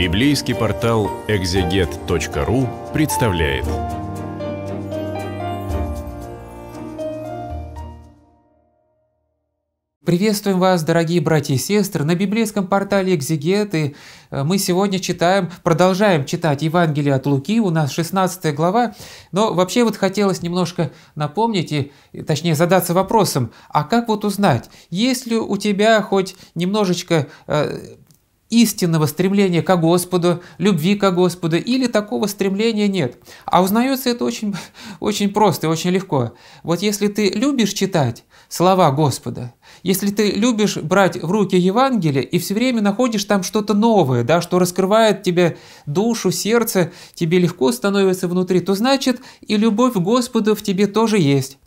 Библейский портал экзегет.ру представляет. Приветствуем вас, дорогие братья и сестры, на библейском портале и э, Мы сегодня читаем, продолжаем читать Евангелие от Луки, у нас 16 глава, но вообще вот хотелось немножко напомнить, и, точнее задаться вопросом, а как вот узнать, есть ли у тебя хоть немножечко э, истинного стремления к Господу, любви к Господу, или такого стремления нет. А узнается это очень, очень просто и очень легко. Вот если ты любишь читать слова Господа, если ты любишь брать в руки Евангелие и все время находишь там что-то новое, да, что раскрывает тебе душу, сердце, тебе легко становится внутри, то значит и любовь к Господу в тебе тоже есть.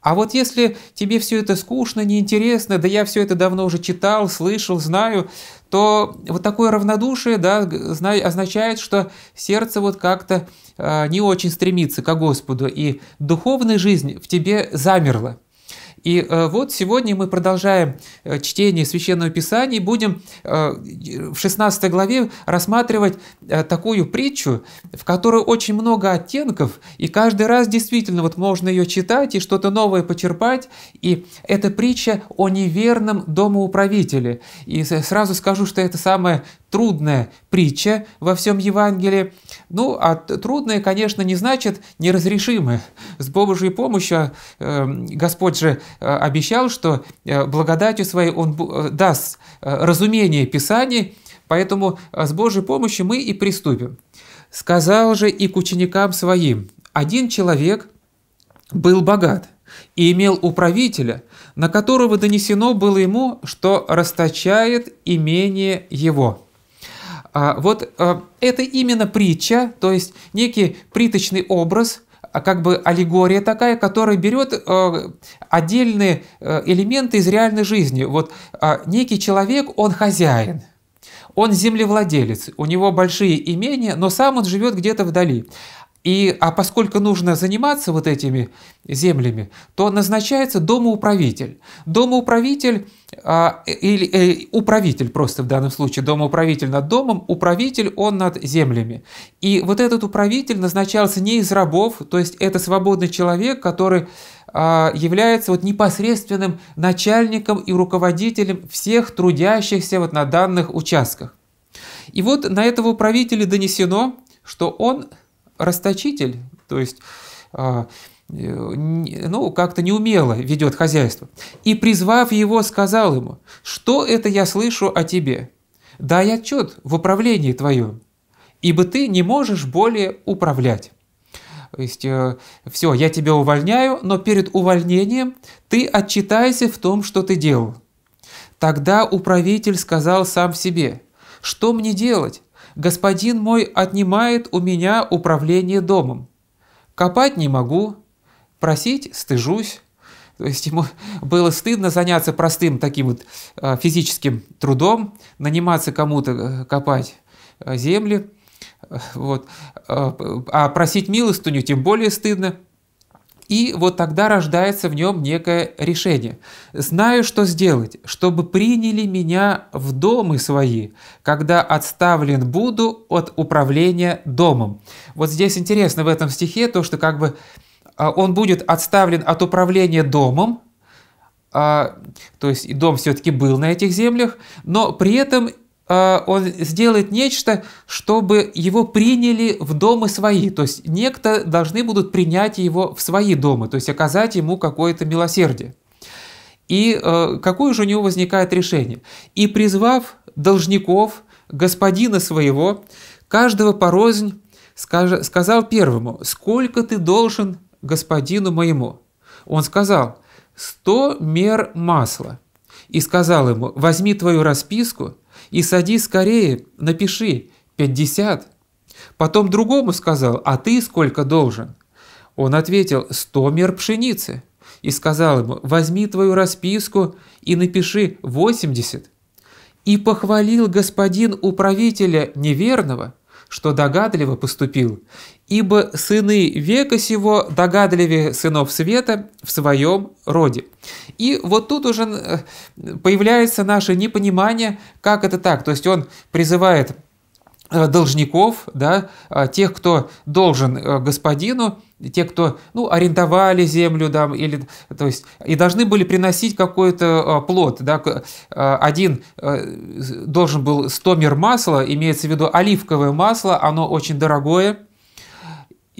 А вот если тебе все это скучно, неинтересно, да я все это давно уже читал, слышал, знаю, то вот такое равнодушие да, означает, что сердце вот как-то а, не очень стремится к Господу, и духовная жизнь в тебе замерла. И э, вот сегодня мы продолжаем э, чтение Священного Писания и будем э, в 16 главе рассматривать такую притчу, в которой очень много оттенков, и каждый раз действительно вот можно ее читать и что-то новое почерпать. И это притча о неверном домоуправителе. И сразу скажу, что это самая трудная притча во всем Евангелии. Ну, а трудная, конечно, не значит неразрешимая. С Божьей помощью эм, Господь же э, обещал, что э, благодатью своей Он э, даст разумение Писаний, поэтому с Божьей помощью мы и приступим. «Сказал же и к ученикам своим, один человек был богат» и имел управителя, на которого донесено было ему, что расточает имение его. А, вот а, это именно притча, то есть некий приточный образ, а, как бы аллегория такая, которая берет э, отдельные а, элементы из реальной жизни. Вот э, некий человек, он хозяин, он землевладелец, у него большие имения, но сам он живет где-то вдали. И, а поскольку нужно заниматься вот этими землями, то назначается домоуправитель. Домоуправитель, а, или э, управитель просто в данном случае, домоуправитель над домом, управитель он над землями. И вот этот управитель назначался не из рабов, то есть это свободный человек, который а, является вот непосредственным начальником и руководителем всех трудящихся вот на данных участках. И вот на этого управителя донесено, что он расточитель, то есть а, э, ну, как-то неумело ведет хозяйство. И, призвав его, сказал ему, «Что это я слышу о тебе? Дай отчет в управлении твоем, ибо ты не можешь более управлять». То есть, э, все, я тебя увольняю, но перед увольнением ты отчитайся в том, что ты делал. Тогда управитель сказал сам себе, «Что мне делать? господин мой отнимает у меня управление домом. Копать не могу, просить стыжусь. То есть ему было стыдно заняться простым таким вот э, физическим трудом, наниматься кому-то э, копать э, земли. Вот. А просить милостыню тем более стыдно и вот тогда рождается в нем некое решение. «Знаю, что сделать, чтобы приняли меня в домы свои, когда отставлен буду от управления домом». Вот здесь интересно в этом стихе то, что как бы а, он будет отставлен от управления домом, а, то есть дом все-таки был на этих землях, но при этом Э, он сделает нечто, чтобы его приняли в дома свои. То есть некто должны будут принять его в свои дома, то есть оказать ему какое-то милосердие. И э, какое же у него возникает решение? «И призвав должников, господина своего, каждого порознь, сказал первому, сколько ты должен господину моему?» Он сказал, «Сто мер масла». И сказал ему, «Возьми твою расписку, и сади скорее, напиши, 50. Потом другому сказал, а ты сколько должен? Он ответил, 100 мер пшеницы. И сказал ему, возьми твою расписку и напиши 80. И похвалил господин управителя неверного, что догадливо поступил, ибо сыны века сего догадливее сынов света в своем роде». И вот тут уже э, появляется наше непонимание, как это так. То есть он призывает э, должников, да, э, тех, кто должен господину, те, кто ну, арендовали землю, да, или, то есть, и должны были приносить какой-то плод. Да. Один должен был 100 мер масла, имеется в виду оливковое масло, оно очень дорогое,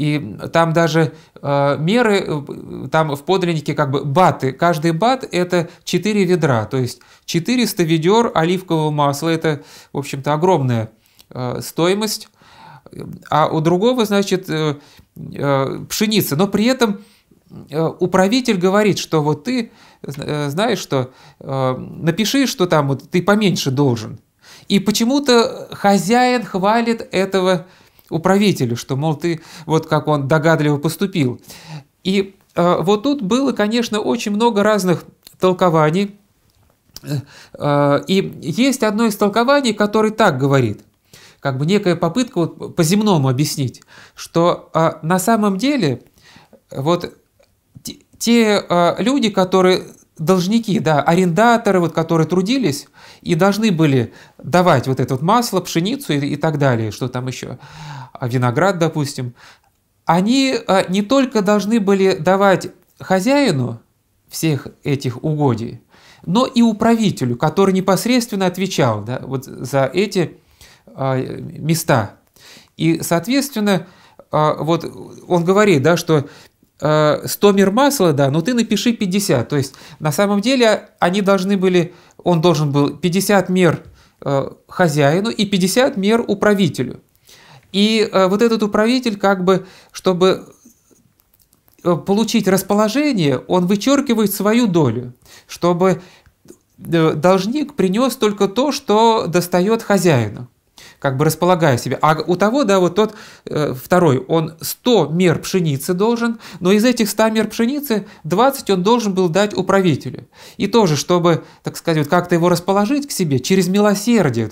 и там даже э, меры, э, там в подлиннике как бы баты. Каждый бат – это 4 ведра, то есть 400 ведер оливкового масла. Это, в общем-то, огромная э, стоимость. А у другого, значит, э, э, пшеница. Но при этом э, управитель говорит, что вот ты э, знаешь, что напиши, что там вот ты поменьше должен. И почему-то хозяин хвалит этого управителю, что, мол, ты вот как он догадливо поступил. И э, вот тут было, конечно, очень много разных толкований. Э, э, и есть одно из толкований, которое так говорит, как бы некая попытка вот по-земному объяснить, что э, на самом деле вот те, те э, люди, которые должники, да, арендаторы, вот, которые трудились и должны были давать вот это вот масло, пшеницу и, и так далее, что там еще. А виноград, допустим, они а, не только должны были давать хозяину всех этих угодий, но и управителю, который непосредственно отвечал да, вот за эти а, места. И, соответственно, вот он говорит, да, что 100 мер масла, да, но ты напиши 50. То есть, на самом деле, они должны были, он должен был 50 мер хозяину и 50 мер управителю. И э, вот этот управитель как бы, чтобы э, получить расположение, он вычеркивает свою долю, чтобы э, должник принес только то, что достает хозяину как бы располагая себя. А у того, да, вот тот второй, он 100 мер пшеницы должен, но из этих 100 мер пшеницы 20 он должен был дать управителю. И тоже, чтобы, так сказать, вот как-то его расположить к себе через милосердие,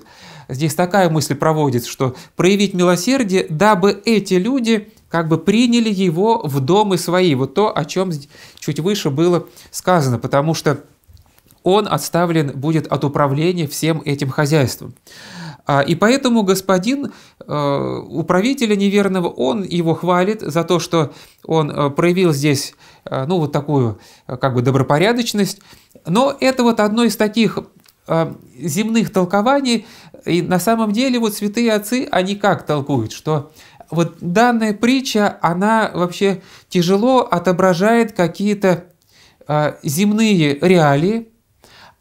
здесь такая мысль проводится, что проявить милосердие, дабы эти люди как бы приняли его в дома свои. Вот то, о чем чуть выше было сказано, потому что он отставлен будет от управления всем этим хозяйством. А, и поэтому господин э, управителя неверного, он его хвалит за то, что он э, проявил здесь, э, ну, вот такую, как бы, добропорядочность. Но это вот одно из таких Э, земных толкований. И на самом деле вот святые отцы, они как толкуют, что вот данная притча, она вообще тяжело отображает какие-то э, земные реалии,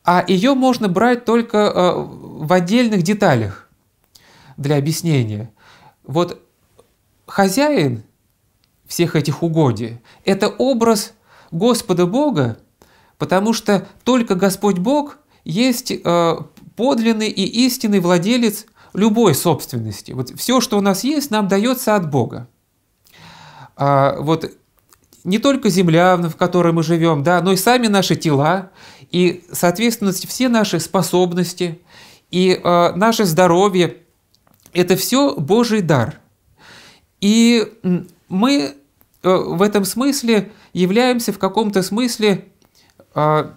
а ее можно брать только э, в отдельных деталях для объяснения. Вот хозяин всех этих угодий – это образ Господа Бога, потому что только Господь Бог – есть э, подлинный и истинный владелец любой собственности. Вот все, что у нас есть, нам дается от Бога. А, вот не только земля, в которой мы живем, да, но и сами наши тела, и, соответственно, все наши способности, и э, наше здоровье – это все Божий дар. И мы э, в этом смысле являемся в каком-то смысле а,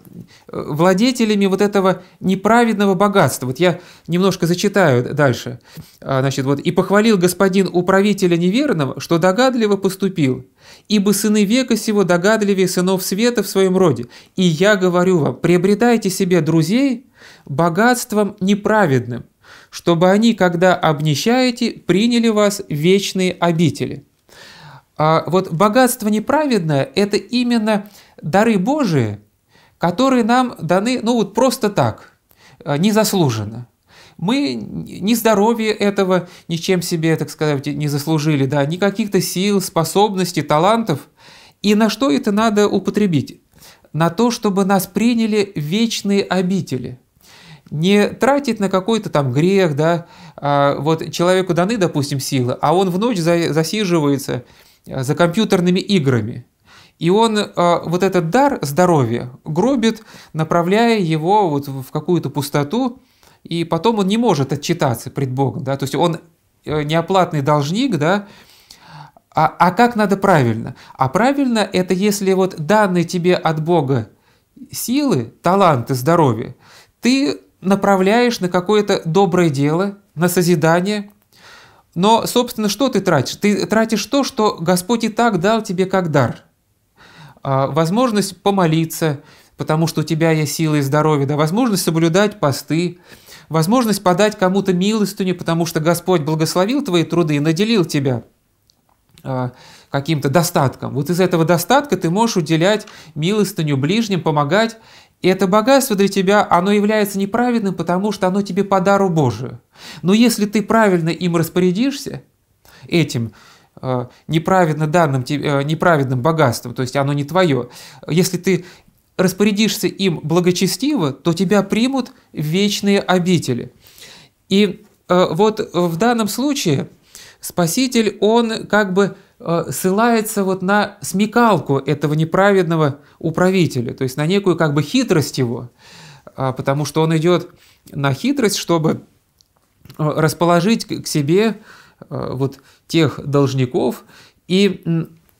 э, владетелями вот этого неправедного богатства. Вот я немножко зачитаю дальше. А, значит, вот «И похвалил господин управителя неверного, что догадливо поступил, ибо сыны века сего догадливее сынов света в своем роде. И я говорю вам, приобретайте себе друзей богатством неправедным, чтобы они, когда обнищаете, приняли вас вечные обители». А вот богатство неправедное – это именно дары Божии – которые нам даны, ну вот просто так, э, незаслуженно. Мы ни здоровье этого ничем себе, так сказать, не заслужили, да, ни каких-то сил, способностей, талантов. И на что это надо употребить? На то, чтобы нас приняли вечные обители – не тратить на какой-то там грех, да, а вот человеку даны, допустим, силы, а он в ночь засиживается э, за компьютерными играми. И он э, вот этот дар здоровья гробит, направляя его вот в какую-то пустоту, и потом он не может отчитаться пред Богом, да, то есть он э, неоплатный должник, да, а, а как надо правильно? А правильно это если вот данные тебе от Бога силы, таланты, здоровье, ты направляешь на какое-то доброе дело, на созидание. Но, собственно, что ты тратишь? Ты тратишь то, что Господь и так дал тебе как дар – а, возможность помолиться, потому что у тебя есть силы и здоровье, да, возможность соблюдать посты, возможность подать кому-то милостыню, потому что Господь благословил твои труды и наделил тебя а, каким-то достатком. Вот из этого достатка ты можешь уделять милостыню ближним, помогать. И это богатство для тебя, оно является неправедным, потому что оно тебе по дару Божию. Но если ты правильно им распорядишься, этим, Э, неправедно данным, э, неправедным богатством, то есть оно не твое. Если ты распорядишься им благочестиво, то тебя примут вечные обители. И э, вот в данном случае Спаситель, он как бы ссылается вот на смекалку этого неправедного управителя, то есть на некую как бы хитрость его, потому что он идет на хитрость, чтобы расположить к себе Э, вот тех должников. И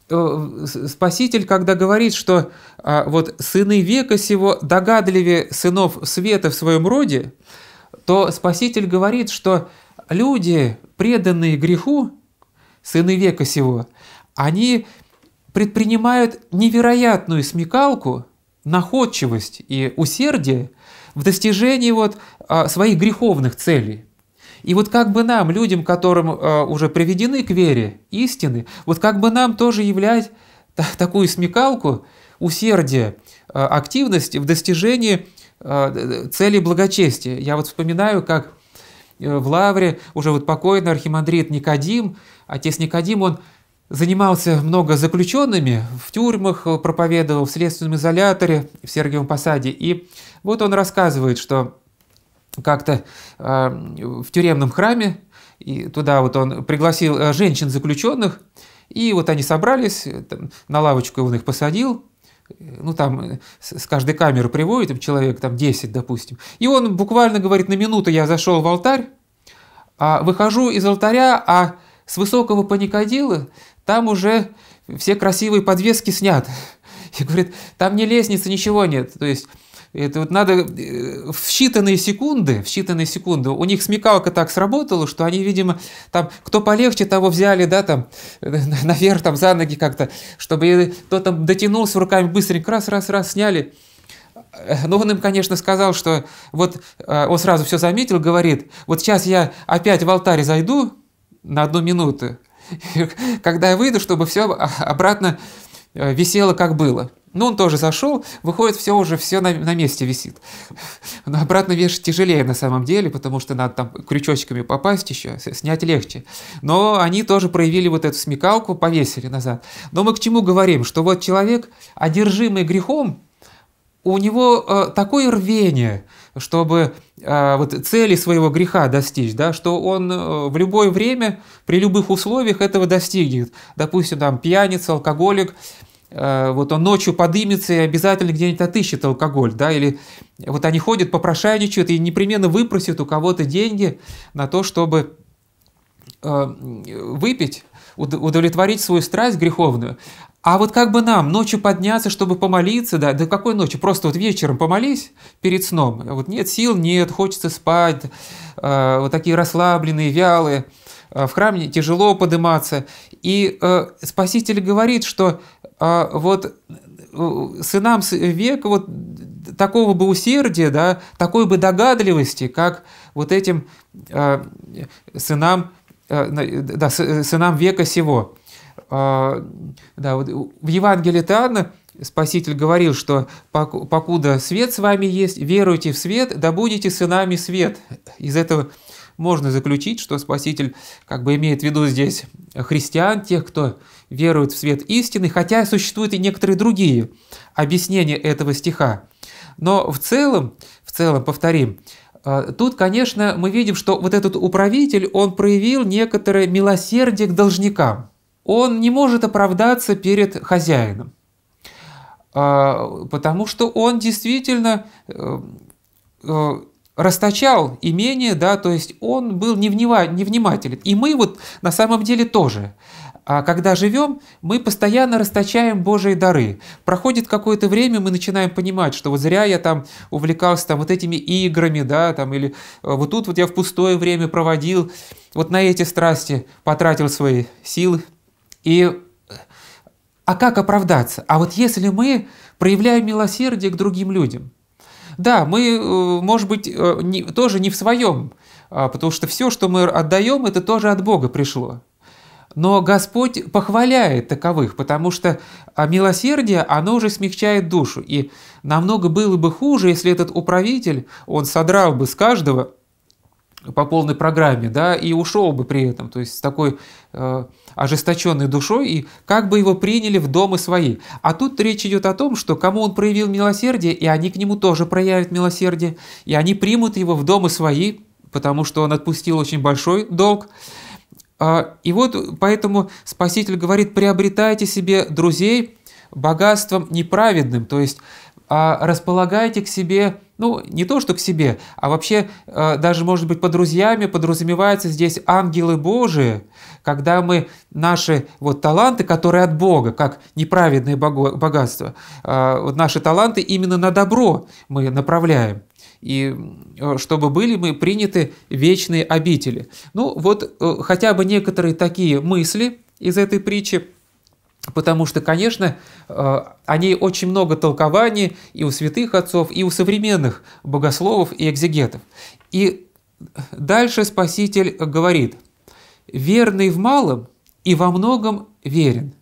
э, Спаситель, когда говорит, что а, вот сыны века сего догадливее сынов света в своем роде, то Спаситель говорит, что люди, преданные греху, сыны века сего, они предпринимают невероятную смекалку, находчивость и усердие в достижении вот а, своих греховных целей – и вот как бы нам, людям, которым э, уже приведены к вере истины, вот как бы нам тоже являть такую смекалку, усердие, э, активность в достижении э, цели благочестия. Я вот вспоминаю, как э, в Лавре уже вот покойный архимандрит Никодим, отец Никодим, он занимался много заключенными, в тюрьмах э, проповедовал, в следственном изоляторе, в Сергиевом Посаде. И вот он рассказывает, что как-то э, в тюремном храме, и туда вот он пригласил э, женщин-заключенных, и вот они собрались, там, на лавочку он их посадил, э, ну там с каждой камеры приводит, там, человек там 10, допустим, и он буквально говорит, на минуту я зашел в алтарь, а выхожу из алтаря, а с высокого паникодила там уже все красивые подвески сняты. И говорит, там ни лестницы, ничего нет. То есть это вот надо э, в считанные секунды, в считанные секунды, у них смекалка так сработала, что они, видимо, там, кто полегче, того взяли, да, там, наверх, там, за ноги как-то, чтобы кто там дотянулся руками быстренько, раз-раз-раз, сняли. Э, Но ну, он им, конечно, сказал, что вот э, он сразу все заметил, говорит, вот сейчас я опять в алтарь зайду на одну минуту, когда я выйду, чтобы все обратно висело, как было. Ну, он тоже зашел, выходит, все уже, все на, на месте висит. Но обратно вешать тяжелее на самом деле, потому что надо там крючочками попасть еще, снять легче. Но они тоже проявили вот эту смекалку, повесили назад. Но мы к чему говорим? Что вот человек, одержимый грехом, у него э, такое рвение, чтобы э, вот цели своего греха достичь, да, что он э, в любое время, при любых условиях этого достигнет. Допустим, там пьяница, алкоголик – Э, вот он ночью подымется и обязательно где-нибудь отыщет алкоголь, да, или вот они ходят, попрошайничают и непременно выпросят у кого-то деньги на то, чтобы э, выпить, удовлетворить свою страсть греховную. А вот как бы нам ночью подняться, чтобы помолиться, да, да какой ночью? Просто вот вечером помолись перед сном. Вот нет сил, нет, хочется спать, э, вот такие расслабленные, вялые. В храме тяжело подниматься. И Спаситель говорит, что а, вот э, сынам века вот такого бы усердия, да, такой бы догадливости, как вот этим э, сынам, э, да, э, сынам века сего. Э, да, вот в Евангелии Таанна Спаситель говорил, что «покуда свет с вами есть, веруйте в свет, да будете сынами свет». Из этого можно заключить, что Спаситель как бы имеет в виду здесь христиан, тех, кто верует в свет истины, хотя существуют и некоторые другие объяснения этого стиха. Но в целом, в целом, повторим, э, Тут, конечно, мы видим, что вот этот управитель, он проявил некоторое милосердие к должникам. Он не может оправдаться перед хозяином, э, потому что он действительно э, расточал имение, да, то есть он был невнимателен. И мы вот на самом деле тоже. А когда живем, мы постоянно расточаем Божьи дары. Проходит какое-то время, мы начинаем понимать, что вот зря я там увлекался там, вот этими играми, да, там, или э, вот тут вот я в пустое время проводил, вот на эти страсти потратил свои силы. И э, а как оправдаться? А вот если мы проявляем милосердие к другим людям – да, мы, э, может быть, э, не, тоже не в своем, а, потому что все, что мы отдаем, это тоже от Бога пришло. Но Господь похваляет таковых, потому что а, милосердие, оно уже смягчает душу. И намного было бы хуже, если этот управитель, он содрал бы с каждого по полной программе, да, и ушел бы при этом, то есть с такой э, ожесточенной душой, и как бы его приняли в дома свои. А тут речь идет о том, что кому он проявил милосердие, и они к нему тоже проявят милосердие, и они примут его в дома свои, потому что он отпустил очень большой долг. Э, и вот поэтому Спаситель говорит, приобретайте себе друзей богатством неправедным, то есть а, располагайте к себе, ну, не то что к себе, а вообще э, даже, может быть, под друзьями подразумеваются здесь ангелы Божии, когда мы наши вот таланты, которые от Бога, как неправедное богатство, э, вот наши таланты именно на добро мы направляем и э, чтобы были мы приняты вечные обители. Ну вот хотя бы некоторые такие мысли из этой притчи – Потому что, конечно, э, о ней очень много толкований и у святых отцов, и у современных богословов и экзегетов. И дальше Спаситель говорит, «Верный в малом и во многом верен,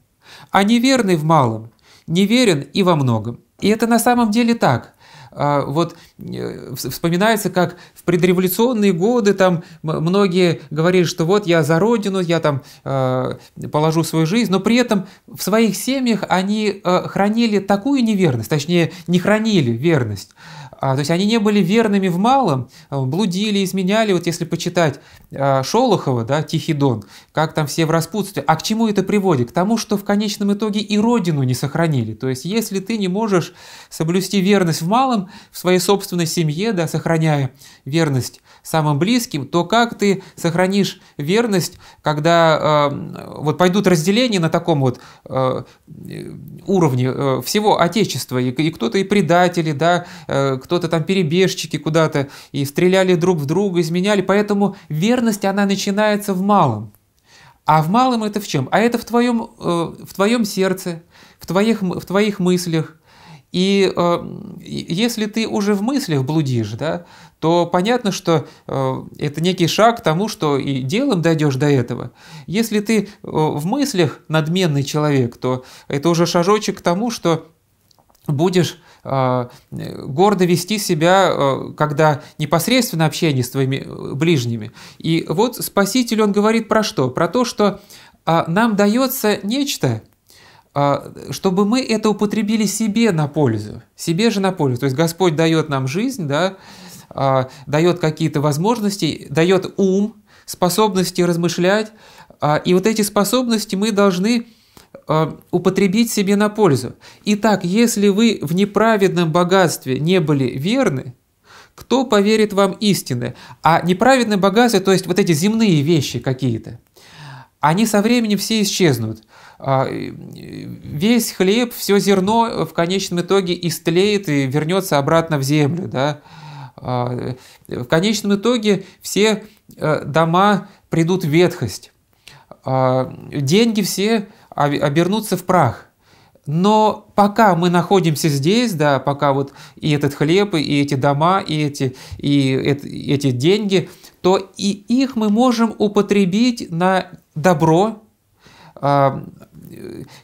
а неверный в малом, неверен и во многом». И это на самом деле так – а, вот э, вспоминается, как в предреволюционные годы там многие говорили, что вот я за родину, я там а, положу свою жизнь, но при этом в своих семьях они а, хранили такую неверность, точнее не хранили верность, а, то есть они не были верными в малом, а, блудили, изменяли. Вот если почитать а, Шолохова, да, «Тихий дон», как там все в распутстве. А к чему это приводит? К тому, что в конечном итоге и родину не сохранили. То есть если ты не можешь соблюсти верность в малом, в своей собственной семье, да, сохраняя верность самым близким, то как ты сохранишь верность, когда э, вот пойдут разделения на таком вот а, э, уровне э, всего Отечества, и, и кто-то и предатели, да, э, кто-то там перебежчики куда-то, и стреляли друг в друга, изменяли. Поэтому верность, она начинается в малом. А в малом это в чем? А это в твоем, э, в твоем сердце, в твоих, в твоих мыслях. И э, если ты уже в мыслях блудишь, да, то понятно, что э, это некий шаг к тому, что и делом дойдешь до этого. Если ты э, в мыслях надменный человек, то это уже шажочек к тому, что будешь э, гордо вести себя, э, когда непосредственно общение с твоими э, ближними. И вот Спаситель, он говорит про что? Про то, что э, нам дается нечто, а, чтобы мы это употребили себе на пользу, себе же на пользу. То есть Господь дает нам жизнь, да, а, дает какие-то возможности, дает ум, способности размышлять, и вот эти способности мы должны Э, употребить себе на пользу. Итак, если вы в неправедном богатстве не были верны, кто поверит вам истины? А неправедное богатство, то есть вот эти земные вещи какие-то, они со временем все исчезнут. А, э, весь хлеб, все зерно в конечном итоге истлеет и вернется обратно в землю. Да? А, э, в конечном итоге все дома придут в ветхость. А, деньги все обернуться в прах. Но пока мы находимся здесь, да, пока вот и этот хлеб, и эти дома, и эти, и эти деньги, то и их мы можем употребить на добро. А,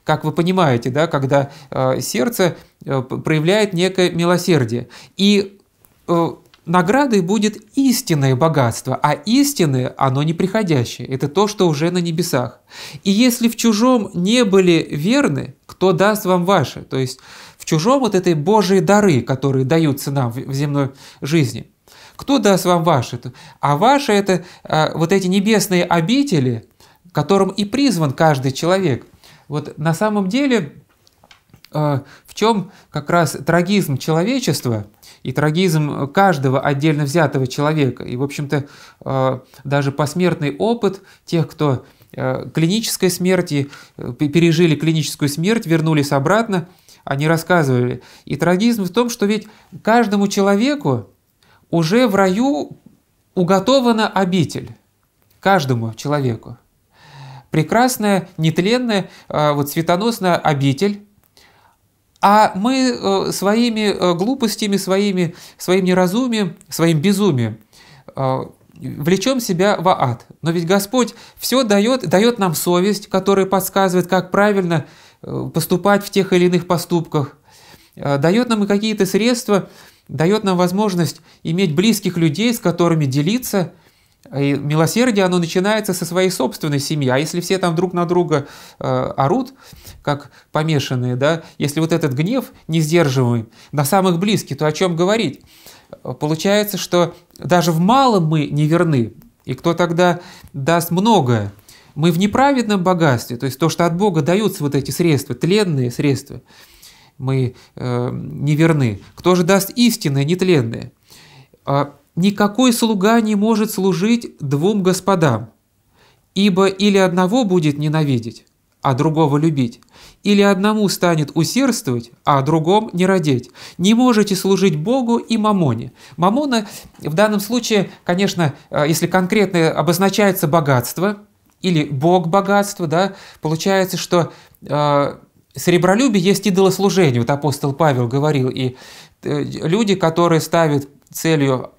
как вы понимаете, да, когда а, сердце э, проявляет некое милосердие. И э, наградой будет истинное богатство, а истинное оно неприходящее, это то, что уже на небесах. И если в чужом не были верны, кто даст вам ваши? То есть в чужом вот этой Божьей дары, которые даются нам в земной жизни. Кто даст вам ваши? А ваши это а, вот эти небесные обители, которым и призван каждый человек. Вот на самом деле а, в чем как раз трагизм человечества и трагизм каждого отдельно взятого человека. И, в общем-то, а, даже посмертный опыт тех, кто а, клинической смерти, э, пережили клиническую смерть, вернулись обратно, они рассказывали. И трагизм в том, что ведь каждому человеку уже в раю уготована обитель. Каждому человеку. Прекрасная, нетленная, вот светоносная обитель, а мы э, своими э, глупостями, своими, своим неразумием, своим безумием э, влечем себя в ад. Но ведь Господь все дает, дает нам совесть, которая подсказывает, как правильно поступать в тех или иных поступках, дает нам и какие-то средства, дает нам возможность иметь близких людей, с которыми делиться – и милосердие, оно начинается со своей собственной семьи. А если все там друг на друга э, орут, как помешанные, да, если вот этот гнев не сдерживаемый на самых близких, то о чем говорить? Э, получается, что даже в малом мы не верны. И кто тогда даст многое? Мы в неправедном богатстве, то есть то, что от Бога даются вот эти средства, тленные средства, мы э, не верны. Кто же даст истинное, нетленное? А Никакой слуга не может служить двум господам, ибо или одного будет ненавидеть, а другого любить, или одному станет усердствовать, а другом не родить. Не можете служить Богу и Мамоне. Мамона в данном случае, конечно, э, если конкретно обозначается богатство или Бог богатства, да, получается, что э, сребролюбие есть идолослужение. Вот апостол Павел говорил и Э, люди, которые ставят целью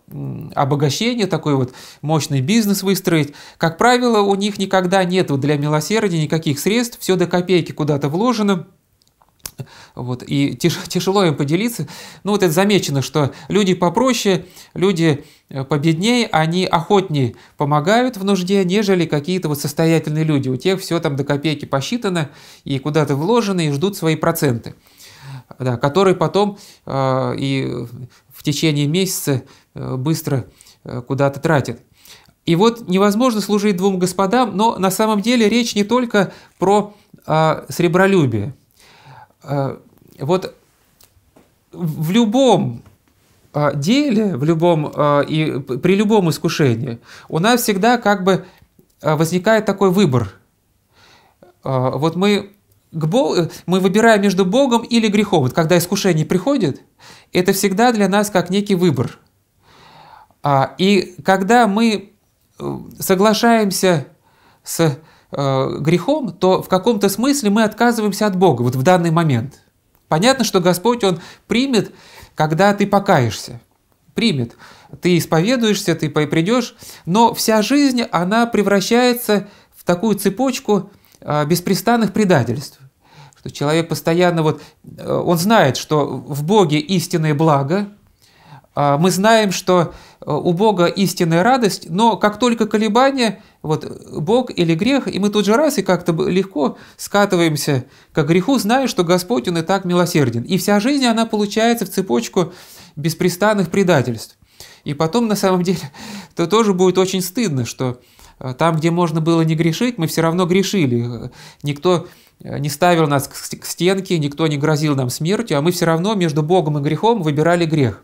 обогащения, такой вот мощный бизнес выстроить. Как правило, у них никогда нет для милосердия никаких средств, все до копейки куда-то вложено, вот, и тяжело им поделиться. Ну, вот это замечено, что люди попроще, люди э, победнее, они охотнее помогают в нужде, нежели какие-то вот состоятельные люди. У тех все там до копейки посчитано и куда-то вложено, и ждут свои проценты да, который потом э, и в течение месяца э, быстро э, куда-то тратит. И вот невозможно служить двум господам, но на самом деле речь не только про э, сребролюбие. Э, вот в любом э, деле, в любом, э, и при любом искушении у нас всегда как бы возникает такой выбор. Э, вот мы к Богу, э, мы выбираем между Богом или грехом. Вот когда искушение приходит, это всегда для нас как некий выбор. А, и когда мы э, соглашаемся с э, грехом, то в каком-то смысле мы отказываемся от Бога вот в данный момент. Понятно, что Господь, Он примет, когда ты покаешься. Примет. Ты исповедуешься, ты придешь, но вся жизнь, она превращается в такую цепочку а, беспрестанных предательств что человек постоянно вот, э, он знает, что в Боге истинное благо, а мы знаем, что э, у Бога истинная радость, но как только колебание, вот Бог или грех, и мы тут же раз и как-то легко скатываемся к греху, зная, что Господь, Он и так милосерден. И вся жизнь, она получается в цепочку беспрестанных предательств. И потом, на самом деле, то тоже будет очень стыдно, что э, там, где можно было не грешить, мы все равно грешили. Никто Э, не ставил нас к стенке, никто не грозил нам смертью, а мы все равно между Богом и грехом выбирали грех.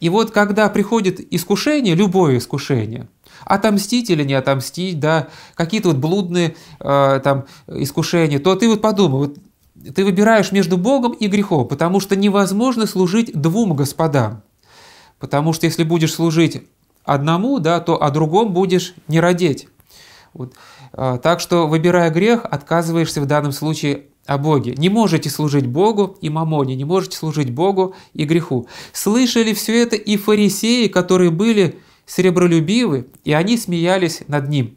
И вот когда приходит искушение, любое искушение, отомстить или не отомстить, да, какие-то вот блудные э, там искушения, то ты вот подумай, вот ты выбираешь между Богом и грехом, потому что невозможно служить двум господам. Потому что если будешь служить одному, да, то о другом будешь не родить. Вот. А, так что, выбирая грех, отказываешься в данном случае о Боге. Не можете служить Богу и мамоне, не можете служить Богу и греху. Слышали все это и фарисеи, которые были сребролюбивы, и они смеялись над ним.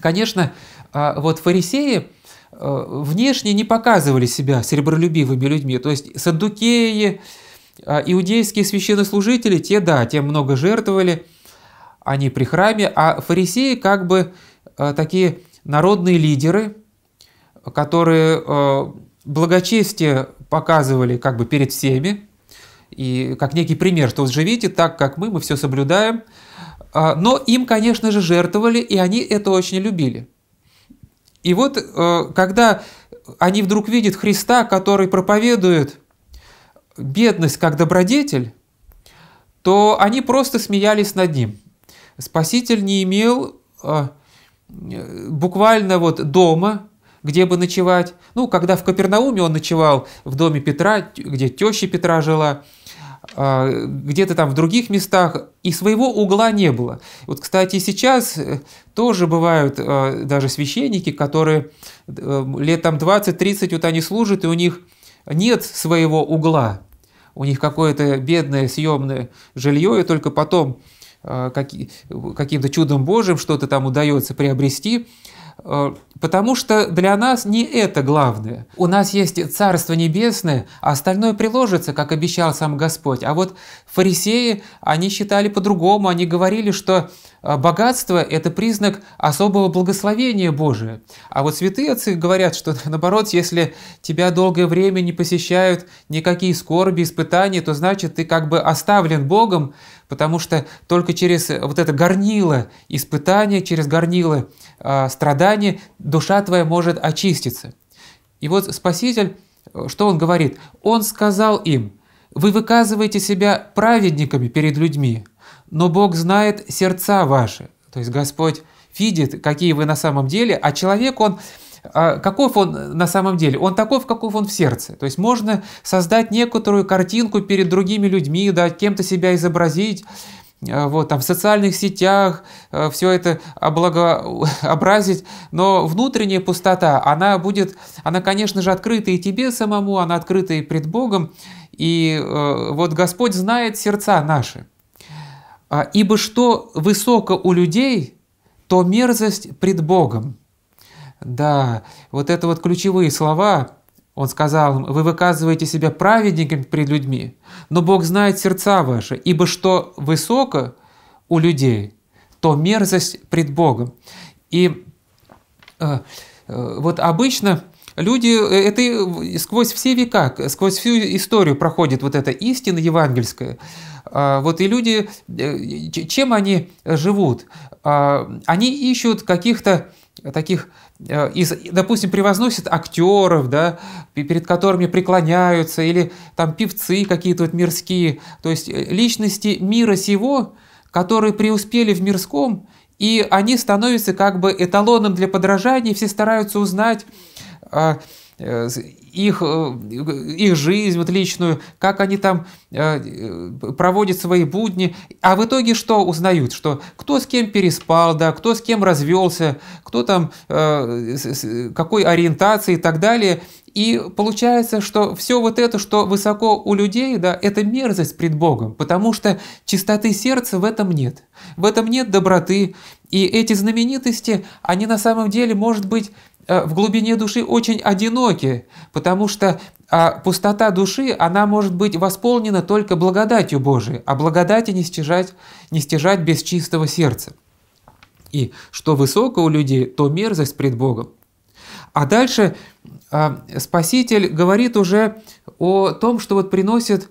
Конечно, а, вот фарисеи а, внешне не показывали себя серебролюбивыми людьми, то есть саддукеи, иудейские священнослужители, те, да, те много жертвовали, они при храме, а фарисеи как бы Э, такие народные лидеры, которые э, благочестие показывали как бы перед всеми, и как некий пример, что вот живите так, как мы, мы все соблюдаем. Э, но им, конечно же, жертвовали, и они это очень любили. И вот, когда они вдруг видят Христа, который проповедует бедность как добродетель, то они просто смеялись над ним. Спаситель не имел буквально вот дома, где бы ночевать. Ну, когда в Капернауме он ночевал в доме Петра, где теща Петра жила, а, где-то там в других местах, и своего угла не было. Вот, кстати, сейчас э, тоже бывают а, даже священники, которые э, лет там 20-30 вот они служат, и у них нет своего угла. У них какое-то бедное съемное жилье, и только потом Э, каким-то чудом Божьим что-то там удается приобрести, э, потому что для нас не это главное. У нас есть Царство Небесное, а остальное приложится, как обещал сам Господь. А вот фарисеи, они считали по-другому, они говорили, что э, богатство – это признак особого благословения Божия. А вот святые отцы говорят, что наоборот, если тебя долгое время не посещают никакие скорби, испытания, то значит ты как бы оставлен Богом, потому что только через э, вот это горнило испытания, через горнило э, а, страдания душа твоя может очиститься. И вот Спаситель, э, что он говорит? Он сказал им, вы выказываете себя праведниками перед людьми, но Бог знает сердца ваши. То есть Господь видит, какие вы на самом деле, а человек, он а каков он э, на самом деле? Он таков, каков он в сердце. То есть можно создать некоторую картинку перед другими людьми, да, кем-то себя изобразить, э, вот, там, в социальных сетях э, все это облагообразить, но внутренняя пустота, она будет, она, конечно же, открыта и тебе самому, она открыта и пред Богом, и вот Господь знает сердца наши. А, ибо что высоко у людей, то мерзость пред Богом. Да, вот это вот ключевые слова. Он сказал им, вы выказываете себя праведником пред людьми, но Бог знает сердца ваши, ибо что высоко у людей, то мерзость пред Богом. И э, э, вот обычно люди, э, это сквозь все века, сквозь всю историю проходит вот эта истина евангельская. А, вот и люди, э, чем они живут? А, они ищут каких-то таких Э, из допустим, превозносят актеров, да, перед которыми преклоняются, или там певцы какие-то вот мирские, то есть э, личности мира сего, которые преуспели в мирском, и они становятся как бы эталоном для подражания, все стараются узнать э, их, э, их жизнь вот личную, как они там э, э, проводят свои будни. А в итоге что узнают? Что кто с кем переспал, да, кто с кем развелся, кто там, какой ориентации и так далее. И получается, что все вот это, что высоко у людей, да, это мерзость пред Богом, потому что чистоты сердца в этом нет. В этом нет доброты. И эти знаменитости, они на самом деле, может быть, Э, в глубине души очень одиноки, потому что а, пустота души, она может быть восполнена только благодатью Божией, а благодати не стяжать, не стяжать без чистого сердца. И что высоко у людей, то мерзость пред Богом. А дальше а, Спаситель говорит уже о том, что вот приносит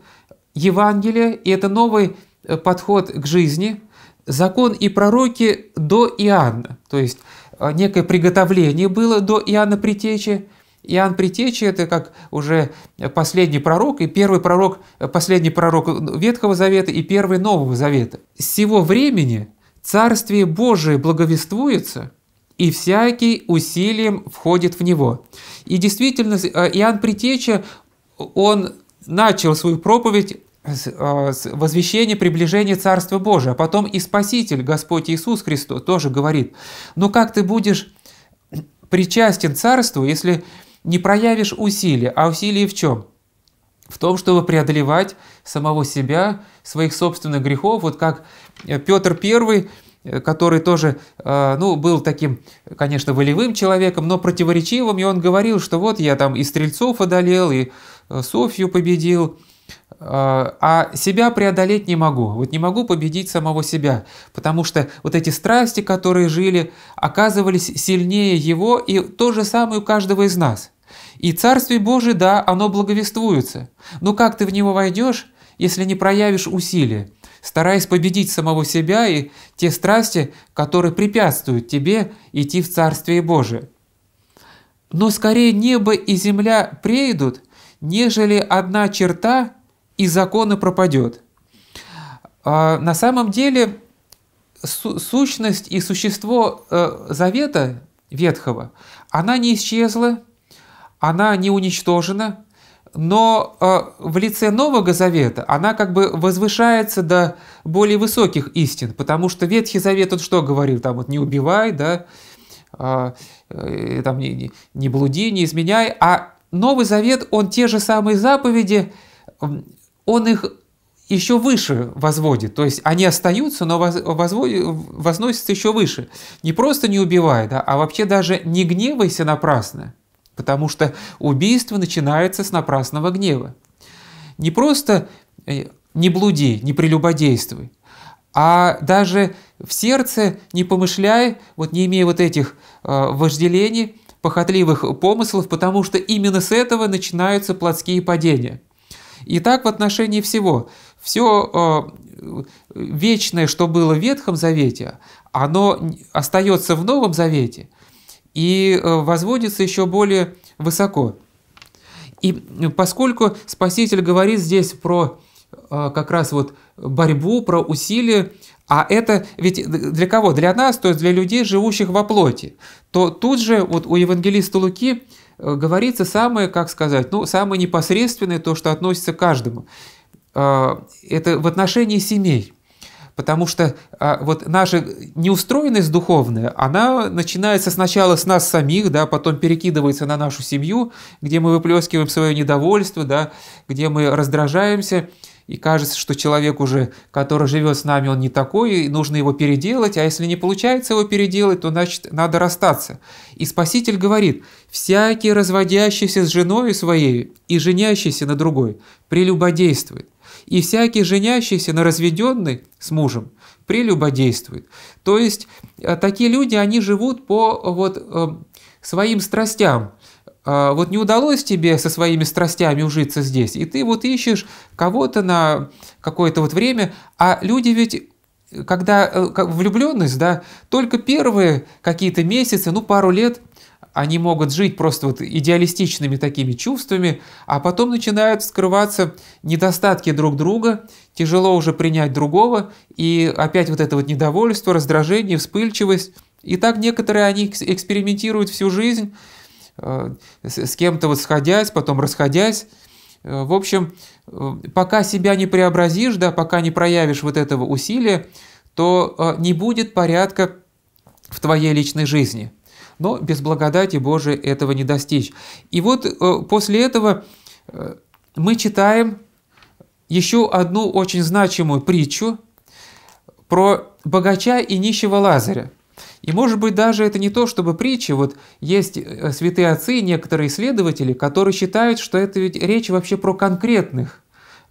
Евангелие, и это новый э, подход к жизни, закон и пророки до Иоанна. То есть а, некое приготовление было до Иоанна Притечи. Иоанн Притечи – это как уже последний пророк, и первый пророк, последний пророк Ветхого Завета и первый Нового Завета. С сего времени Царствие Божие благовествуется, и всякий усилием входит в него. И действительно, а, Иоанн Притеча, он начал свою проповедь а, возвещение приближения Царства Божия. А потом и Спаситель, Господь Иисус Христос, тоже говорит, ну как ты будешь причастен Царству, если не проявишь усилия? А усилие в чем? В том, чтобы преодолевать самого себя, своих собственных грехов. Вот как Петр I который тоже а, ну, был таким, конечно, волевым человеком, но противоречивым, и он говорил, что вот я там и стрельцов одолел, и э, Софью победил, а, а себя преодолеть не могу. Вот не могу победить самого себя, потому что вот эти страсти, которые жили, оказывались сильнее его, и то же самое у каждого из нас. И Царствие Божие, да, оно благовествуется. Но как ты в него войдешь, если не проявишь усилия, стараясь победить самого себя и те страсти, которые препятствуют тебе идти в Царствие Божие? Но скорее небо и земля преидут, нежели одна черта – и законы пропадет. А, на самом деле сущность и существо э, завета ветхого, она не исчезла, она не уничтожена, но э, в лице Нового Завета она как бы возвышается до более высоких истин, потому что Ветхий Завет, он что говорил, там вот не убивай, да, а, э, там не, не, не блуди, не изменяй, а Новый Завет, он те же самые заповеди он их еще выше возводит. То есть они остаются, но воз, возносятся еще выше. Не просто не убивай, да, а вообще даже не гневайся напрасно, потому что убийство начинается с напрасного гнева. Не просто э, не блуди, не прелюбодействуй, а даже в сердце не помышляй, вот не имея вот этих э, вожделений, похотливых помыслов, потому что именно с этого начинаются плотские падения – и так в отношении всего. Все э, вечное, что было в Ветхом Завете, оно остается в Новом Завете и э, возводится еще более высоко. И поскольку Спаситель говорит здесь про э, как раз вот борьбу, про усилия, а это ведь для кого? Для нас, то есть для людей, живущих во плоти. То тут же вот у евангелиста Луки Э, говорится самое, как сказать, ну, самое непосредственное, то, что относится к каждому. А, это в отношении семей. Потому что а, вот наша неустроенность духовная, она начинается сначала с нас самих, да, потом перекидывается на нашу семью, где мы выплескиваем свое недовольство, да, где мы раздражаемся – и кажется, что человек уже, который живет с нами, он не такой, и нужно его переделать, а если не получается его переделать, то значит надо расстаться. И Спаситель говорит, всякий разводящийся с женой своей и женящийся на другой прелюбодействует, и всякий женящийся на разведенной с мужем прелюбодействует. То есть э, такие люди, они живут по вот, э, своим страстям, а, вот не удалось тебе со своими страстями ужиться здесь, и ты вот ищешь кого-то на какое-то вот время, а люди ведь когда э, как влюбленность, да, только первые какие-то месяцы, ну пару лет они могут жить просто вот идеалистичными такими чувствами, а потом начинают скрываться недостатки друг друга, тяжело уже принять другого, и опять вот это вот недовольство, раздражение, вспыльчивость. И так некоторые они экспериментируют всю жизнь, Э, с кем-то вот сходясь, потом расходясь. Э, в общем, э, пока себя не преобразишь, да, пока не проявишь вот этого усилия, то не будет порядка в твоей личной жизни. Но без благодати Божией этого не достичь. И вот после этого мы читаем еще одну очень значимую притчу про богача и нищего Лазаря. И может быть даже это не то, чтобы притча, вот есть э, святые отцы и некоторые исследователи, которые считают, что это ведь речь вообще про конкретных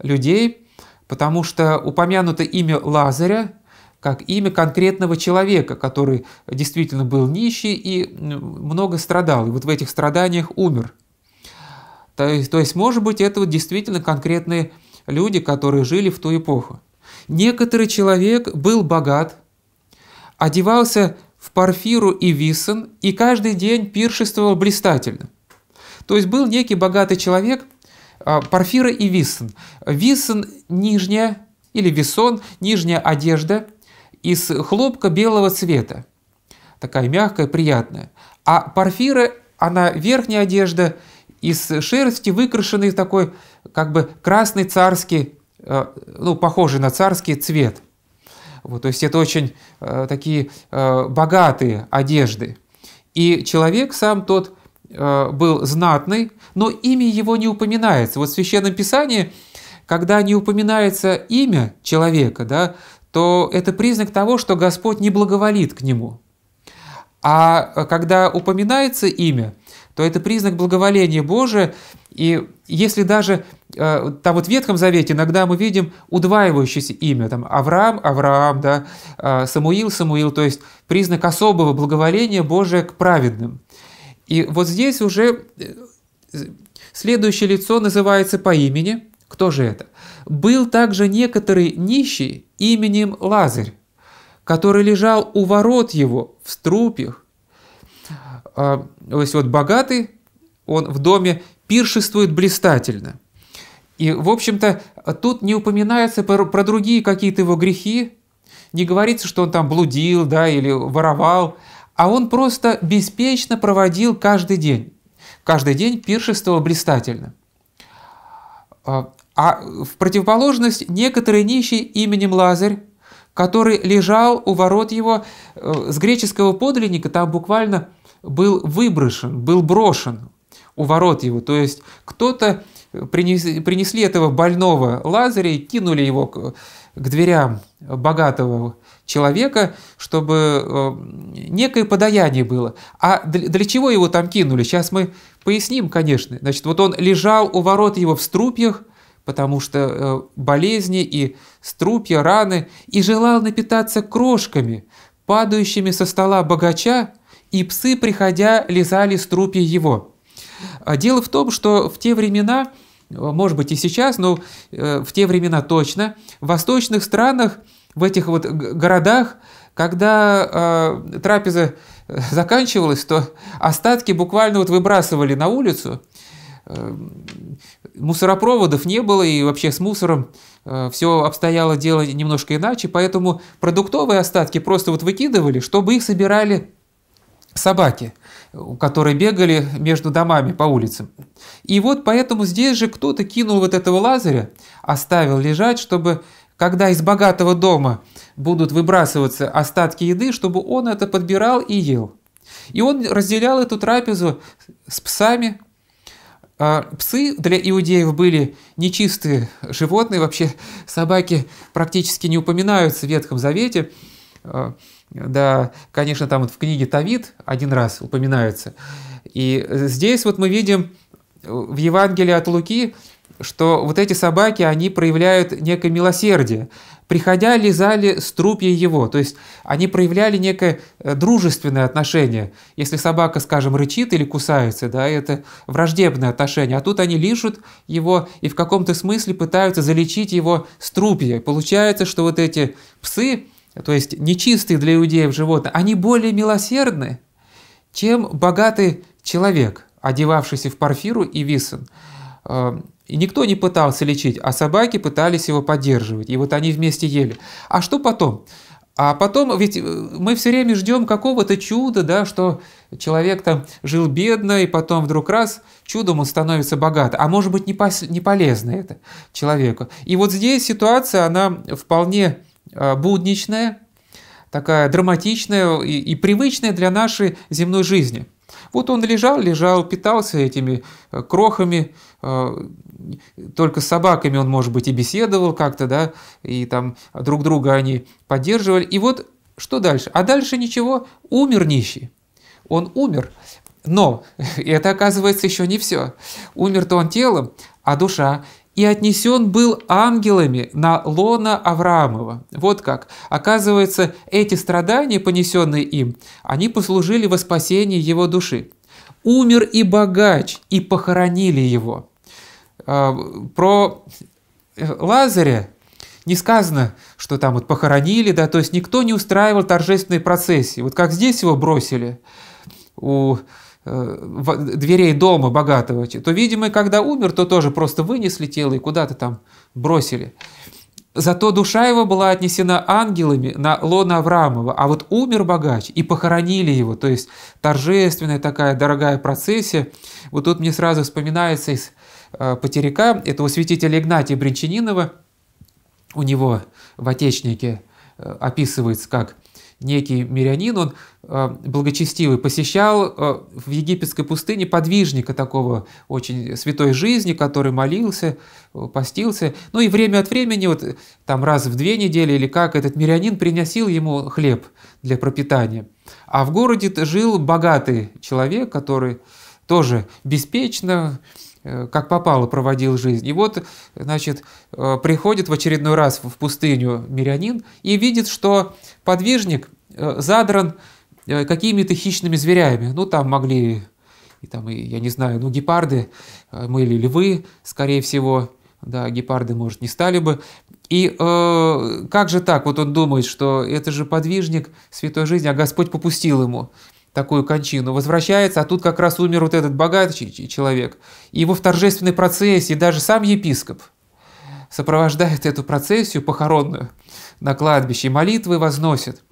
людей, потому что упомянуто имя Лазаря, как имя конкретного человека, который действительно был нищий и много страдал, и вот в этих страданиях умер. То есть, то есть может быть, это вот действительно конкретные люди, которые жили в ту эпоху. Некоторый человек был богат, одевался в Парфиру и Виссен, и каждый день пиршествовал блистательно. То есть был некий богатый человек, а, Парфира и Виссен. Виссен – нижняя, или висон – нижняя одежда из хлопка белого цвета, такая мягкая, приятная. А Парфира – она верхняя одежда из шерсти, выкрашенной в такой как бы красный царский, а, ну, похожий на царский цвет – вот, то есть это очень э, такие э, богатые одежды. И человек сам тот э, был знатный, но имя его не упоминается. Вот в Священном Писании, когда не упоминается имя человека, да, то это признак того, что Господь не благоволит к нему. А э, когда упоминается имя, то это признак благоволения Божия. И если даже э, там вот в Ветхом Завете иногда мы видим удваивающееся имя, там Авраам, Авраам, да, э, Самуил, Самуил, то есть признак особого благоволения Божия к праведным. И вот здесь уже э, следующее лицо называется по имени. Кто же это? Был также некоторый нищий именем Лазарь, который лежал у ворот его в струпьях а, то есть вот богатый, он в доме пиршествует блистательно. И, в общем-то, тут не упоминается про, другие какие-то его грехи, не говорится, что он там блудил, да, или воровал, а он просто беспечно проводил каждый день. Каждый день пиршествовал блистательно. А, а в противоположность некоторый нищий именем Лазарь, который лежал у ворот его э, с греческого подлинника, там буквально был выброшен, был брошен у ворот его. То есть кто-то э, принес, принесли этого больного Лазаря и кинули его к, к дверям богатого человека, чтобы э, некое подаяние было. А для, чего его там кинули? Сейчас мы поясним, конечно. Значит, вот он лежал у ворот его в струпьях, потому что э, болезни и струпья, раны, и желал напитаться крошками, падающими со стола богача, и псы, приходя, лизали струпья его. А, дело в том, что в те времена, э, может быть и сейчас, но э, в те времена точно, в восточных странах, в этих вот городах, когда а, э, трапеза заканчивалась, то остатки буквально вот выбрасывали на улицу. Э, мусоропроводов не было, и вообще с мусором э, все обстояло дело немножко иначе, поэтому продуктовые остатки просто вот выкидывали, чтобы их собирали собаки, которые бегали между домами по улицам. И вот поэтому здесь же кто-то кинул вот этого Лазаря, оставил лежать, чтобы когда из богатого дома будут выбрасываться остатки еды, чтобы он это подбирал и ел. И он разделял эту трапезу с псами. А, псы для иудеев были нечистые животные, вообще собаки практически не упоминаются в Ветхом Завете. А, да, конечно, там вот в книге Тавид один раз упоминается. И здесь вот мы видим э, в Евангелии от Луки, что вот эти собаки, они проявляют некое милосердие. Приходя, лизали струпья его. То есть они проявляли некое э, дружественное отношение. Если собака, скажем, рычит или кусается, да, это враждебное отношение. А тут они лишут его и в каком-то смысле пытаются залечить его струпья. Получается, что вот эти псы, то есть нечистые для иудеев животные, они более милосердны, чем богатый человек, одевавшийся в парфиру и висен. Э, и никто не пытался лечить, а собаки пытались его поддерживать. И вот они вместе ели. А что потом? А потом, ведь э, мы все время ждем какого-то чуда, да, что человек там жил бедно, и потом вдруг раз чудом он становится богат. А может быть, не, пос... не полезно это человеку. И вот здесь ситуация, она вполне Э, будничная, такая драматичная и, и привычная для нашей земной жизни. Вот он лежал, лежал, питался этими э, крохами, э, только с собаками он, может быть, и беседовал как-то, да, и там друг друга они поддерживали. И вот что дальше? А дальше ничего, умер нищий. Он умер, но это, оказывается, еще не все. Умер-то он телом, а душа и отнесен был ангелами на лона Авраамова. Вот как. Оказывается, эти страдания, понесенные им, они послужили во спасение его души. Умер и богач, и похоронили его. А, про э, Лазаря не сказано, что там вот похоронили, да, то есть никто не устраивал торжественной процессии. Вот как здесь его бросили у дверей дома богатого, то, видимо, когда умер, то тоже просто вынесли тело и куда-то там бросили. Зато душа его была отнесена ангелами на лона Аврамова. а вот умер богач и похоронили его, то есть торжественная такая дорогая процессия. Вот тут мне сразу вспоминается из э, Потеряка, этого святителя Игнатия Бринчанинова, у него в Отечнике э, описывается, как – некий мирянин, он э, благочестивый, посещал э, в египетской пустыне подвижника такого очень святой жизни, который молился, э, постился. Ну и время от времени, вот там раз в две недели или как, этот мирянин приносил ему хлеб для пропитания. А в городе жил богатый человек, который тоже беспечно, Э, как попало проводил жизнь. И вот, значит, э, приходит в очередной раз в пустыню мирянин и видит, что подвижник э, задран какими-то хищными зверями. Ну, там могли, и там, и, я не знаю, ну, гепарды, мы или львы, скорее всего, да, гепарды, может, не стали бы. И э, как же так? Вот он думает, что это же подвижник святой жизни, а Господь попустил ему такую кончину, возвращается, а тут как раз умер вот этот богатый человек. И его в торжественной процессии даже сам епископ сопровождает эту процессию похоронную на кладбище, молитвы возносит.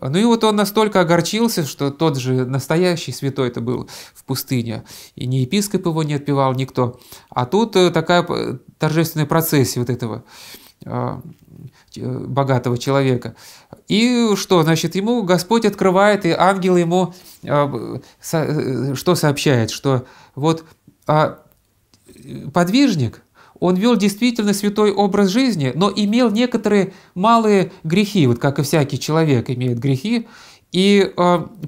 Ну и вот он настолько огорчился, что тот же настоящий святой это был в пустыне, и ни епископ его не отпевал, никто. А тут э, такая торжественная процессия вот этого а, Э, богатого человека. И что, значит, ему Господь открывает, и ангел ему э, э, что сообщает, что вот а, подвижник, он вел действительно святой образ жизни, но имел некоторые малые грехи, вот как и всякий человек имеет грехи, и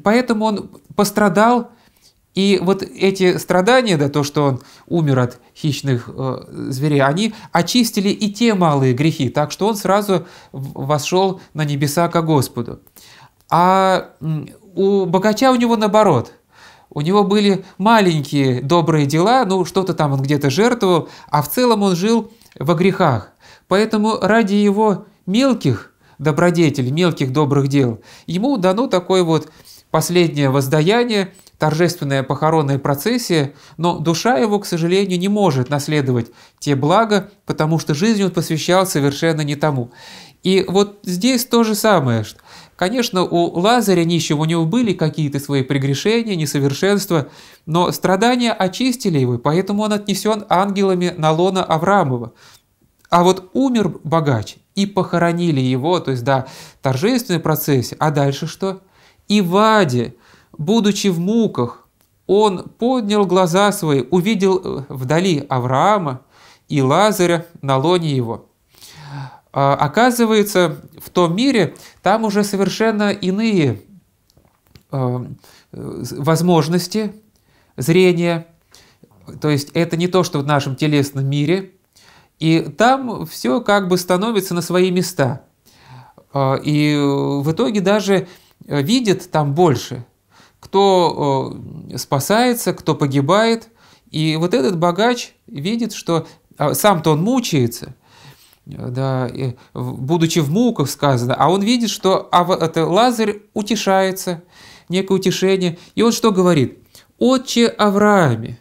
поэтому он пострадал и вот эти страдания, да, то, что он умер от хищных э, зверей, они очистили и те малые грехи, так что он сразу вошел на небеса ко Господу. А у богача у него наоборот. У него были маленькие добрые дела, ну что-то там он где-то жертвовал, а в целом он жил во грехах. Поэтому ради его мелких добродетелей, мелких добрых дел, ему дано такое вот последнее воздаяние – торжественная похоронная процессия, но душа его, к сожалению, не может наследовать те блага, потому что жизнь он посвящал совершенно не тому. И вот здесь то же самое. Конечно, у Лазаря нищего у него были какие-то свои прегрешения, несовершенства, но страдания очистили его, поэтому он отнесен ангелами на лона Аврамова. А вот умер богач, и похоронили его, то есть, да, торжественная процессия, а дальше что? И в аде будучи в муках, он поднял глаза свои, увидел э, вдали Авраама и Лазаря на лоне его. А, оказывается, в том мире там уже совершенно иные э, возможности зрения, то есть это не то, что в нашем телесном мире, и там все как бы становится на свои места. А, и э, в итоге даже видит там больше, кто спасается, кто погибает. И вот этот богач видит, что а, сам-то он мучается, да, будучи в муках сказано, а он видит, что а, это Лазарь утешается, некое утешение. И он что говорит? «Отче Аврааме,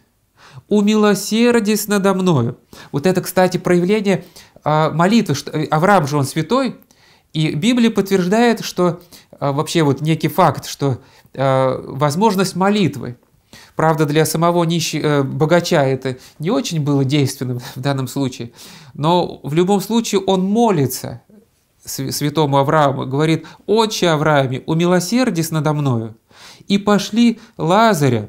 умилосердись надо мною». Вот это, кстати, проявление а, молитвы. Что, э, Авраам же он святой, и Библия подтверждает, что а, вообще вот некий факт, что Э, возможность молитвы. Правда, для самого нищего, э, богача это не очень было действенным в данном случае, но в любом случае он молится святому Аврааму, говорит, «Отче Аврааме, умилосердись надо мною, и пошли Лазаря,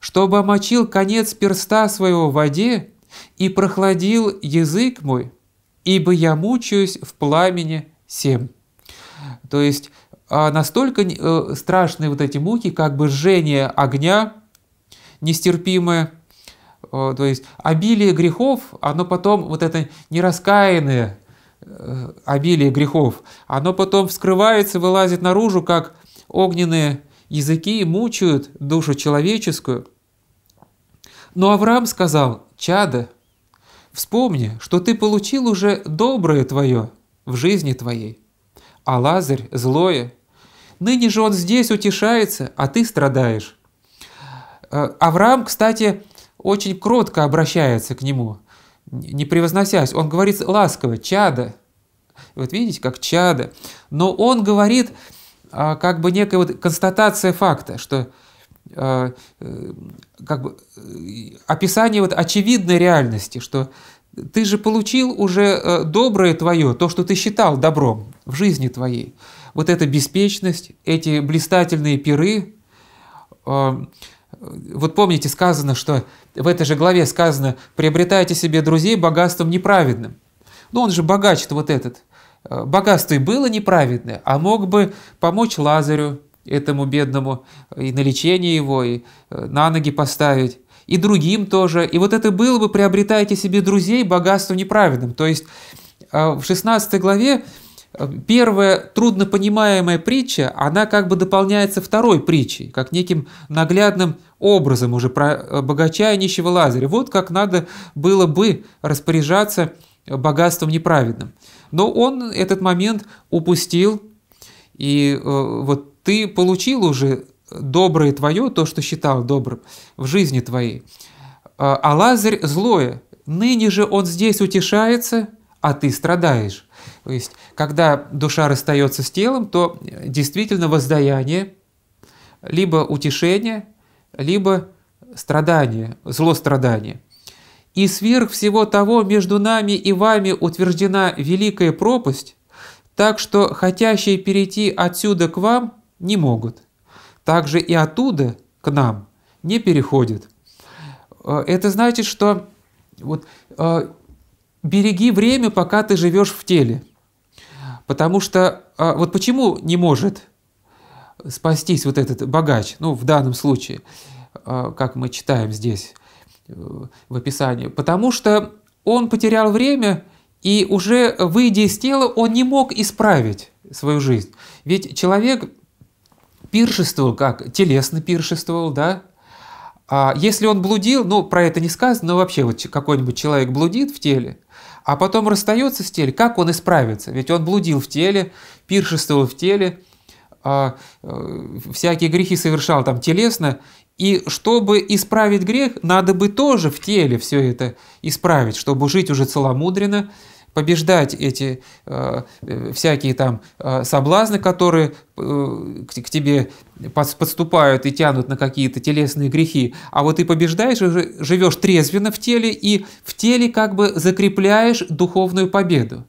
чтобы омочил конец перста своего в воде и прохладил язык мой, ибо я мучаюсь в пламени семь». То есть а настолько э, страшные вот эти муки, как бы жжение огня нестерпимое, э, то есть обилие грехов, оно потом, вот это нераскаянное э, обилие грехов, оно потом вскрывается, вылазит наружу, как огненные языки мучают душу человеческую. Но Авраам сказал, «Чадо, вспомни, что ты получил уже доброе твое в жизни твоей, а Лазарь – злое». Ныне же он здесь утешается, а ты страдаешь». Э, Авраам, кстати, очень кротко обращается к нему, не превозносясь. Он говорит ласково, чада. Вот видите, как чада. Но он говорит а, как бы некая вот констатация факта, что а, э, как бы э, описание вот очевидной реальности, что ты же получил уже доброе твое, то, что ты считал добром в жизни твоей вот эта беспечность, эти блистательные перы. Э, вот помните, сказано, что в этой же главе сказано «приобретайте себе друзей богатством неправедным». Ну, он же богач вот этот. Э, богатство и было неправедное, а мог бы помочь Лазарю, этому бедному, и на лечение его, и э, на ноги поставить и другим тоже. И вот это было бы «приобретайте себе друзей богатством неправедным». То есть в 16 главе Э, первая труднопонимаемая притча, она как бы дополняется второй притчей, как неким наглядным образом уже про э, богача и нищего Лазаря. Вот как надо было бы распоряжаться богатством неправедным. Но он этот момент упустил, и э, вот ты получил уже доброе твое, то, что считал добрым в жизни твоей, а Лазарь злое. Ныне же он здесь утешается, а ты страдаешь. То есть, когда душа расстается с телом, то действительно воздаяние, либо утешение, либо страдание, зло страдания. И сверх всего того между нами и вами утверждена великая пропасть, так что хотящие перейти отсюда к вам не могут. Также и оттуда к нам не переходят. Э, это значит, что вот, э, береги время, пока ты живешь в теле – Потому что а, вот почему не может спастись вот этот богач, ну, в данном случае, а, как мы читаем здесь э, в описании? Потому что он потерял время, и уже выйдя из тела, он не мог исправить свою жизнь. Ведь человек пиршествовал, как телесно пиршествовал, да? А если он блудил, ну, про это не сказано, но вообще вот какой-нибудь человек блудит в теле – а потом расстается с теле, как он исправится? Ведь он блудил в теле, пиршествовал в теле, а, э, всякие грехи совершал там телесно, и чтобы исправить грех, надо бы тоже в теле все это исправить, чтобы жить уже целомудренно, побеждать эти э, э, всякие там э, соблазны, которые э, к, к тебе подступают и тянут на какие-то телесные грехи, а вот ты побеждаешь, живешь трезвенно в теле и в теле как бы закрепляешь духовную победу.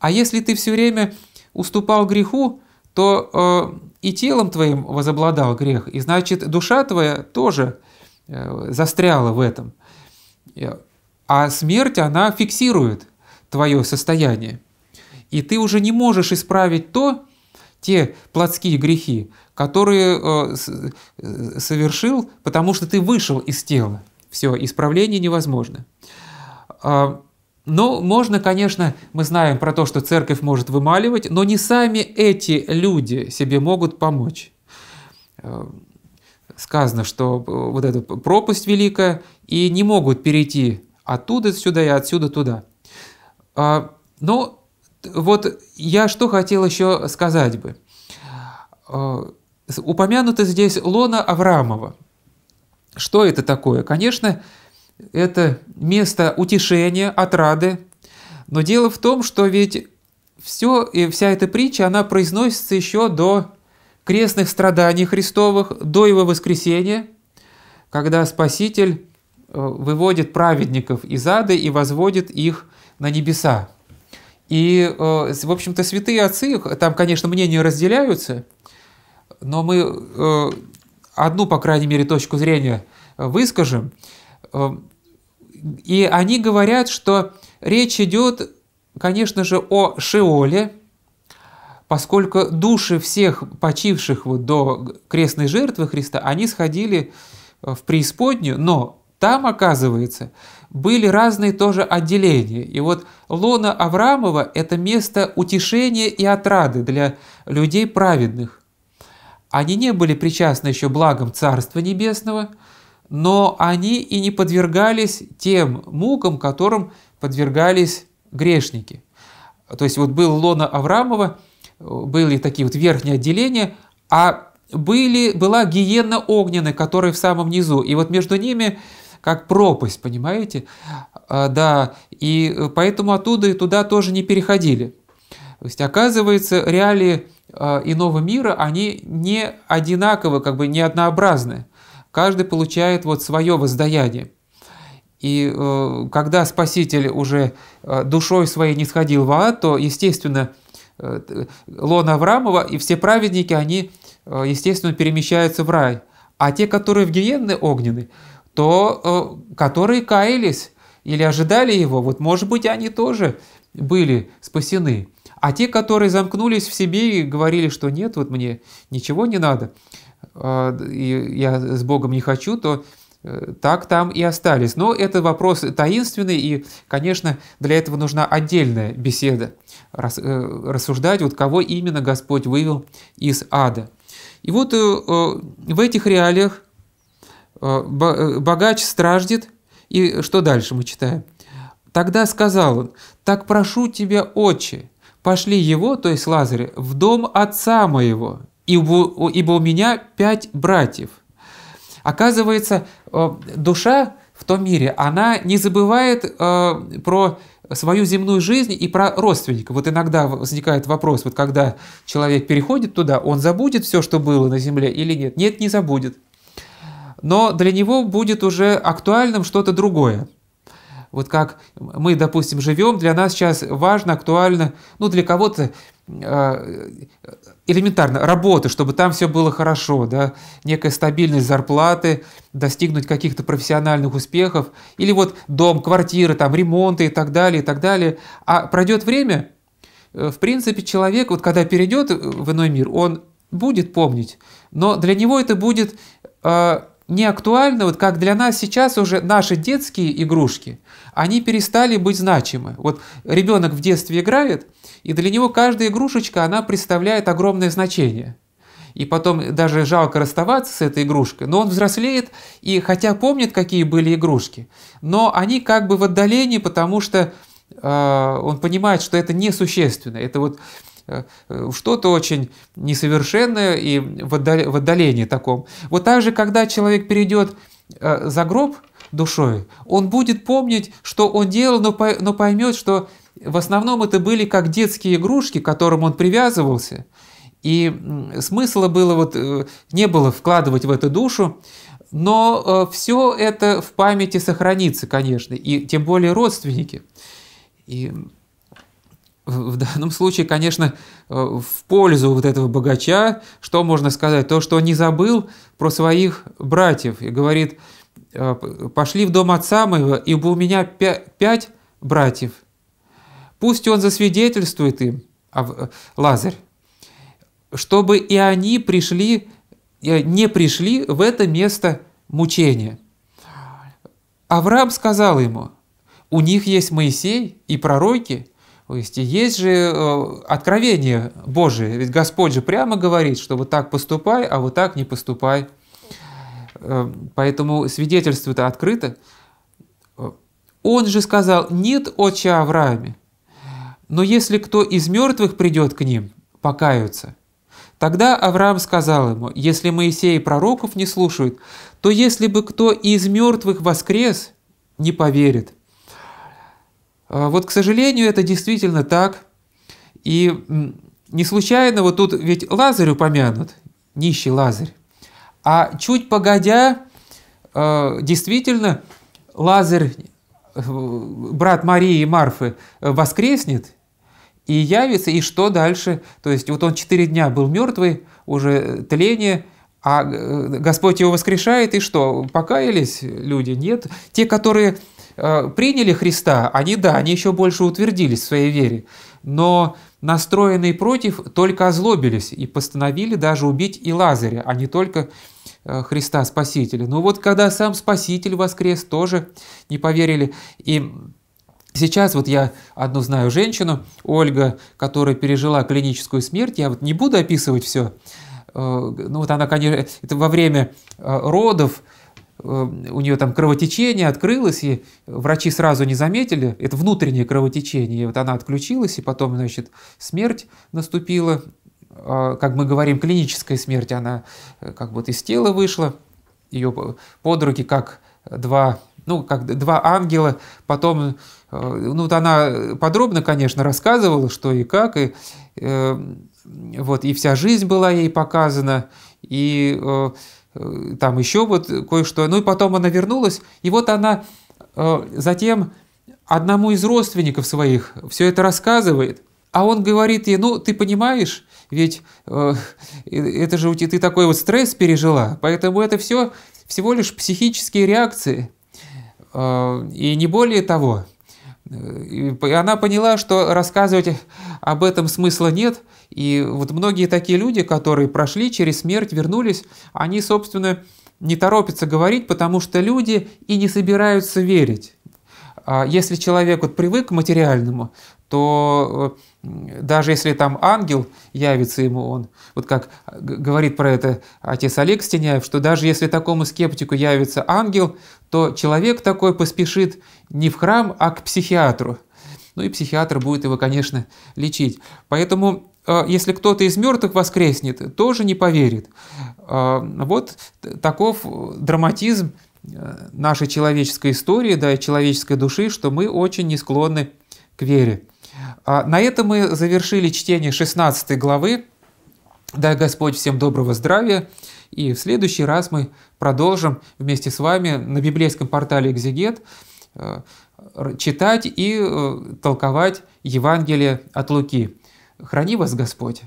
А если ты все время уступал греху, то э, и телом твоим возобладал грех, и значит душа твоя тоже э, застряла в этом. Э, а смерть, она фиксирует – твое состояние. И ты уже не можешь исправить то, те плотские грехи, которые э, э совершил, потому что ты вышел из тела. Все, исправление невозможно. Э, но можно, конечно, мы знаем про то, что церковь может вымаливать, но не сами эти люди себе могут помочь. Э, сказано, что э, вот эта пропасть великая, и не могут перейти оттуда сюда и отсюда туда. А, ну, вот я что хотел еще сказать бы. А, упомянуто здесь лона Аврамова. Что это такое? Конечно, это место утешения, отрады. Но дело в том, что ведь все и вся эта притча, она произносится еще до крестных страданий Христовых, до Его воскресения, когда Спаситель э, выводит праведников из ада и возводит их на небеса. И, э, в общем-то, святые отцы, там, конечно, мнения разделяются, но мы э, одну, по крайней мере, точку зрения выскажем. Э, и они говорят, что речь идет, конечно же, о Шиоле, поскольку души всех почивших вот до крестной жертвы Христа, они сходили в преисподнюю, но там, оказывается, были разные тоже отделения. И вот лона Аврамова – это место утешения и отрады для людей праведных. Они не были причастны еще благам Царства Небесного, но они и не подвергались тем мукам, которым подвергались грешники. То есть вот был лона Аврамова, были такие вот верхние отделения, а были, была гиена огненная, которая в самом низу. И вот между ними как пропасть, понимаете? А, да, и э, поэтому оттуда и туда тоже не переходили. То есть, оказывается, реалии а, иного мира, они не одинаковы, как бы не однообразны. Каждый получает вот свое воздаяние. И э, когда Спаситель уже э, душой своей не сходил в ад, то, естественно, э, Лон Аврамова и все праведники, они, э, естественно, перемещаются в рай. А те, которые в гиенны огненные то э, которые каялись или ожидали его, вот может быть они тоже были спасены. А те, которые замкнулись в себе и говорили, что нет, вот мне ничего не надо, э, и я с Богом не хочу, то э, так там и остались. Но это вопрос таинственный, и, конечно, для этого нужна отдельная беседа, рассуждать, вот кого именно Господь вывел из ада. И вот в этих реалиях Э, э, богач страждет, и что дальше мы читаем? Тогда сказал он, так прошу тебя, отче, пошли его, то есть Лазаря, в дом отца моего, ибо, ибо у меня пять братьев. Оказывается, э, душа в том мире, она не забывает про свою земную жизнь и про родственников. Вот иногда возникает вопрос, вот когда человек переходит туда, он забудет все, что было на земле или нет? Нет, не забудет но для него будет уже актуальным что-то другое. Вот как мы, допустим, живем, для нас сейчас важно, актуально, ну, для кого-то э, элементарно, работы, чтобы там все было хорошо, да, некая стабильность зарплаты, достигнуть каких-то профессиональных успехов, или вот дом, квартиры, там, ремонты и так далее, и так далее. А пройдет время, э, в принципе, человек, вот когда перейдет в иной мир, он будет помнить, но для него это будет э, не актуальны, вот как для нас сейчас уже наши детские игрушки, они перестали быть значимы. Вот ребенок в детстве играет, и для него каждая игрушечка, она представляет огромное значение. И потом даже жалко расставаться с этой игрушкой, но он взрослеет и хотя помнит, какие были игрушки, но они как бы в отдалении, потому что э, он понимает, что это несущественно. Это вот Э, э, что-то очень несовершенное и в отдалении таком. Вот так же, когда человек перейдет э, за гроб душой, он будет помнить, что он делал, но поймет, что в основном это были как детские игрушки, к которым он привязывался, и смысла было вот не было вкладывать в эту душу, но все это в памяти сохранится, конечно, и тем более родственники. И в данном случае, конечно, э, в пользу вот этого богача, что можно сказать? То, что он не забыл про своих братьев и говорит, «Э, пошли в дом отца моего, ибо у меня пять братьев. Пусть он засвидетельствует им, а э, Лазарь, чтобы и они пришли, не пришли в это место мучения. Авраам сказал ему, у них есть Моисей и пророки – то есть есть же э, откровение Божие, ведь Господь же прямо говорит, что вот так поступай, а вот так не поступай. Э, поэтому свидетельство это открыто. Э, он же сказал, нет отча Аврааме, но если кто из мертвых придет к ним, покаются. Тогда Авраам сказал ему, если Моисей пророков не слушают, то если бы кто из мертвых воскрес, не поверит. А, вот, к сожалению, это действительно так. И не случайно вот тут ведь Лазарь упомянут, нищий Лазарь. А чуть погодя, а, действительно, Лазарь, э, брат Марии и Марфы, э, воскреснет и явится, и что дальше? То есть вот он четыре дня был мертвый, уже тление, а э, Господь его воскрешает, и что? Покаялись люди? Нет. Те, которые Э, приняли Христа, они, да, они еще больше утвердились в своей вере, но настроенные против только озлобились и постановили даже убить и Лазаря, а не только э, Христа Спасителя. Ну вот когда сам Спаситель воскрес, тоже не поверили. И Сейчас вот я одну знаю женщину, Ольга, которая пережила клиническую смерть, я вот не буду описывать все, э, ну вот она, конечно, это во время родов, у нее там кровотечение открылось, и врачи сразу не заметили, это внутреннее кровотечение, и вот она отключилась, и потом, значит, смерть наступила, а, как мы говорим, клиническая смерть, она э, как бы из тела вышла, ее под руки как два, ну, как два ангела, потом, э, ну, вот она подробно, конечно, рассказывала, что и как, и э, вот, и вся жизнь была ей показана, и Э, там еще вот кое-что. Ну и потом она вернулась, и вот она э, затем одному из родственников своих все это рассказывает, а он говорит ей, ну ты понимаешь, ведь э, э это же ты такой вот стресс пережила, поэтому это все всего лишь психические реакции, э, и не более того. И она поняла, что рассказывать об этом смысла нет. И вот многие такие люди, которые прошли через смерть, вернулись, они, собственно, не торопятся говорить, потому что люди и не собираются верить. А если человек вот привык к материальному, то э, даже если там ангел явится ему, он, вот как говорит про это отец Олег Стеняев, что даже если такому скептику явится ангел, то человек такой поспешит не в храм, а к психиатру. Ну и психиатр будет его, конечно, лечить. Поэтому э, если кто-то из мертвых воскреснет, тоже не поверит. Э, вот таков э, драматизм нашей человеческой истории, да, и человеческой души, что мы очень не склонны к вере. А на этом мы завершили чтение 16 главы. Дай Господь всем доброго здравия. И в следующий раз мы продолжим вместе с вами на библейском портале «Экзегет» читать и э, толковать Евангелие от Луки. Храни вас Господь!